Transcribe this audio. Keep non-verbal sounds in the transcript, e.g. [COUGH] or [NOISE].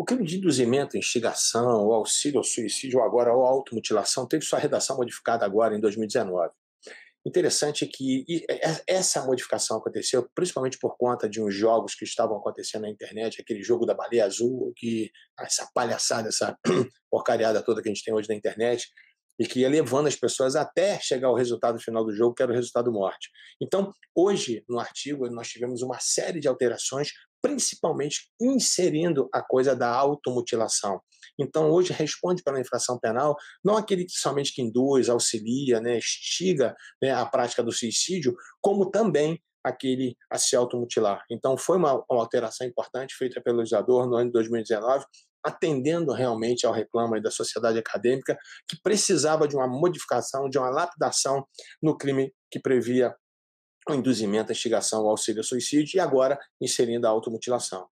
O crime de induzimento, instigação, o auxílio ao suicídio, ou agora ou automutilação, teve sua redação modificada agora em 2019. Interessante que essa modificação aconteceu principalmente por conta de uns jogos que estavam acontecendo na internet, aquele jogo da baleia azul, que ah, essa palhaçada, essa [COUGHS] porcariada toda que a gente tem hoje na internet, e que ia levando as pessoas até chegar ao resultado final do jogo, que era o resultado morte. Então, hoje, no artigo, nós tivemos uma série de alterações principalmente inserindo a coisa da automutilação. Então, hoje responde pela infração penal não aquele que somente que induz, auxilia, né, instiga né, a prática do suicídio, como também aquele a se automutilar. Então, foi uma, uma alteração importante feita pelo legislador no ano de 2019, atendendo realmente ao reclamo da sociedade acadêmica, que precisava de uma modificação, de uma lapidação no crime que previa o induzimento à instigação ao auxílio ao suicídio e agora inserindo a automutilação.